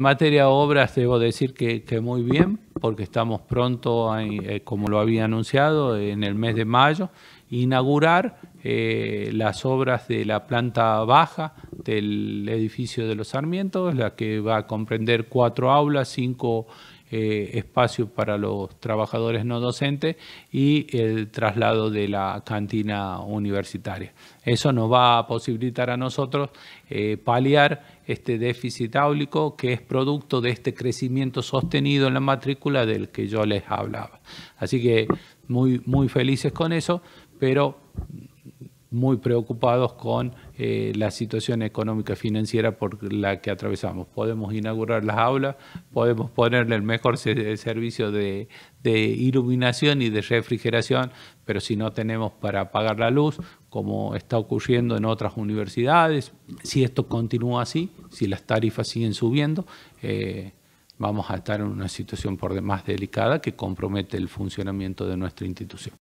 En materia de obras, debo decir que, muy bien, porque estamos pronto, eh, como lo había anunciado, en el mes de mayo, inaugurar eh, las obras de la planta baja del edificio de los Sarmientos, la que va a comprender cuatro aulas, cinco eh, espacio para los trabajadores no docentes y el traslado de la cantina universitaria. Eso nos va a posibilitar a nosotros eh, paliar este déficit áulico que es producto de este crecimiento sostenido en la matrícula del que yo les hablaba. Así que muy, muy felices con eso, pero muy preocupados con eh, la situación económica y financiera por la que atravesamos. Podemos inaugurar las aulas, podemos ponerle el mejor servicio de, iluminación y de refrigeración, pero si no tenemos para apagar la luz, como está ocurriendo en otras universidades, si esto continúa así, si las tarifas siguen subiendo, eh, vamos a estar en una situación por demás delicada que compromete el funcionamiento de nuestra institución.